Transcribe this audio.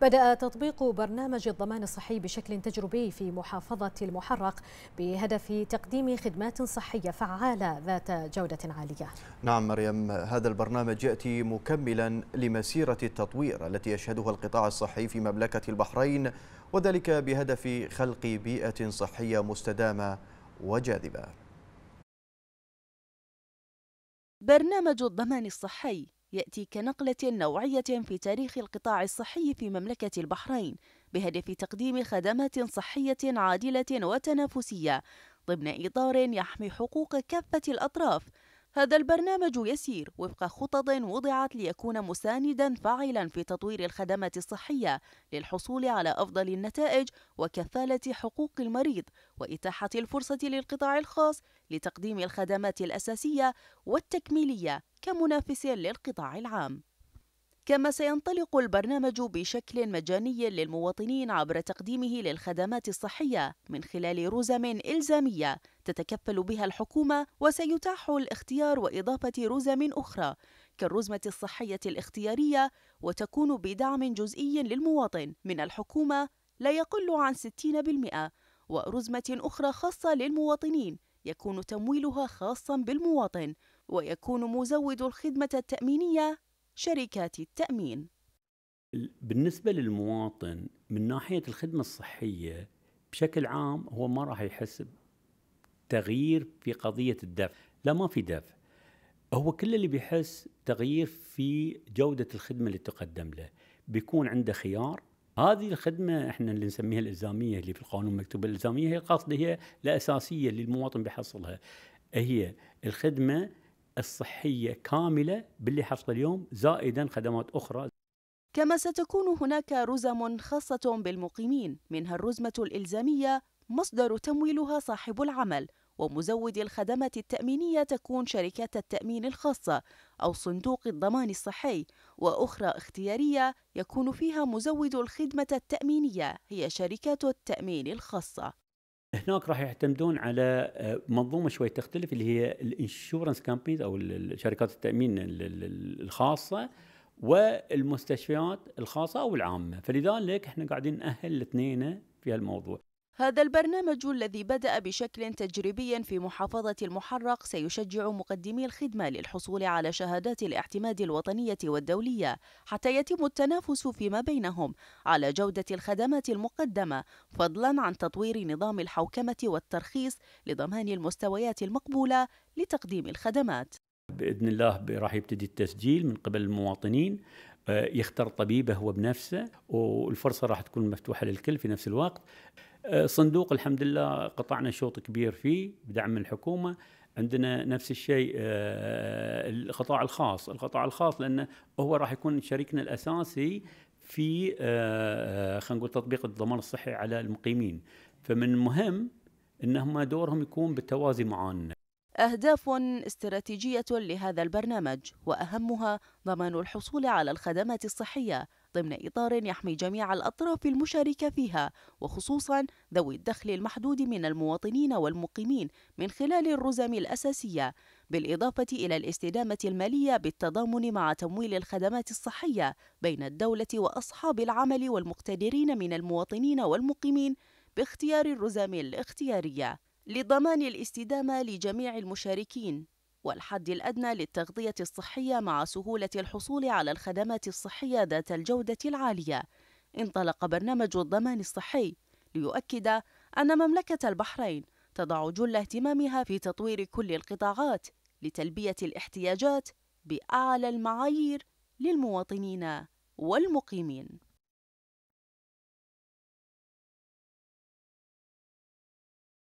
بدأ تطبيق برنامج الضمان الصحي بشكل تجريبي في محافظة المحرق بهدف تقديم خدمات صحية فعالة ذات جودة عالية نعم مريم هذا البرنامج يأتي مكملا لمسيرة التطوير التي يشهدها القطاع الصحي في مملكة البحرين وذلك بهدف خلق بيئة صحية مستدامة وجاذبة برنامج الضمان الصحي يأتي كنقلة نوعية في تاريخ القطاع الصحي في مملكة البحرين بهدف تقديم خدمات صحية عادلة وتنافسية ضمن إطار يحمي حقوق كافة الأطراف هذا البرنامج يسير وفق خطط وضعت ليكون مساندا فاعلا في تطوير الخدمات الصحية للحصول على أفضل النتائج وكفالة حقوق المريض وإتاحة الفرصة للقطاع الخاص لتقديم الخدمات الأساسية والتكميلية كمنافس للقطاع العام كما سينطلق البرنامج بشكل مجاني للمواطنين عبر تقديمه للخدمات الصحية من خلال رزم إلزامية تتكفل بها الحكومة وسيتاح الاختيار وإضافة رزم أخرى كالرزمة الصحية الاختيارية وتكون بدعم جزئي للمواطن من الحكومة لا يقل عن 60% ورزمة أخرى خاصة للمواطنين يكون تمويلها خاصا بالمواطن ويكون مزود الخدمة التأمينية شركات التأمين بالنسبة للمواطن من ناحية الخدمة الصحية بشكل عام هو ما راح يحس تغيير في قضية الدفع لا ما في دفع هو كل اللي بيحس تغيير في جودة الخدمة اللي تقدم له بيكون عنده خيار هذه الخدمة احنا اللي نسميها الإلزامية اللي في القانون مكتوبة الإلزامية هي قصد هي الأساسية اللي المواطن بيحصلها هي الخدمة الصحيه كامله باللي حصل اليوم زائدا خدمات اخرى كما ستكون هناك رزم خاصه بالمقيمين منها الرزمه الالزاميه مصدر تمويلها صاحب العمل ومزود الخدمات التأمينية تكون شركات التأمين الخاصة أو صندوق الضمان الصحي، وأخرى اختيارية يكون فيها مزود الخدمة التأمينية هي شركات التأمين الخاصة. هناك راح يعتمدون على آه، منظومه شوي تختلف اللي هي الانشورنس كامبانيز او شركات التامين الخاصه والمستشفيات الخاصه او العامه، فلذلك احنا قاعدين ناهل الاثنين في هالموضوع. هذا البرنامج الذي بدأ بشكل تجريبي في محافظة المحرق سيشجع مقدمي الخدمة للحصول على شهادات الاعتماد الوطنية والدولية حتى يتم التنافس فيما بينهم على جودة الخدمات المقدمة فضلا عن تطوير نظام الحوكمة والترخيص لضمان المستويات المقبولة لتقديم الخدمات. باذن الله راح يبتدي التسجيل من قبل المواطنين آه، يختار طبيبه هو بنفسه والفرصه راح تكون مفتوحه للكل في نفس الوقت آه، صندوق الحمد لله قطعنا شوط كبير فيه بدعم من الحكومه عندنا نفس الشيء آه، القطاع الخاص القطاع الخاص لانه هو راح يكون شريكنا الاساسي في خلينا نقول تطبيق الضمان الصحي على المقيمين فمن المهم انهم دورهم يكون بالتوازي معانا أهداف استراتيجية لهذا البرنامج وأهمها ضمان الحصول على الخدمات الصحية ضمن إطار يحمي جميع الأطراف المشاركة فيها وخصوصا ذوي الدخل المحدود من المواطنين والمقيمين من خلال الرزم الأساسية بالإضافة إلى الاستدامة المالية بالتضامن مع تمويل الخدمات الصحية بين الدولة وأصحاب العمل والمقتدرين من المواطنين والمقيمين باختيار الرزم الاختياريه لضمان الاستدامة لجميع المشاركين والحد الأدنى للتغذية الصحية مع سهولة الحصول على الخدمات الصحية ذات الجودة العالية انطلق برنامج الضمان الصحي ليؤكد أن مملكة البحرين تضع جل اهتمامها في تطوير كل القطاعات لتلبية الاحتياجات بأعلى المعايير للمواطنين والمقيمين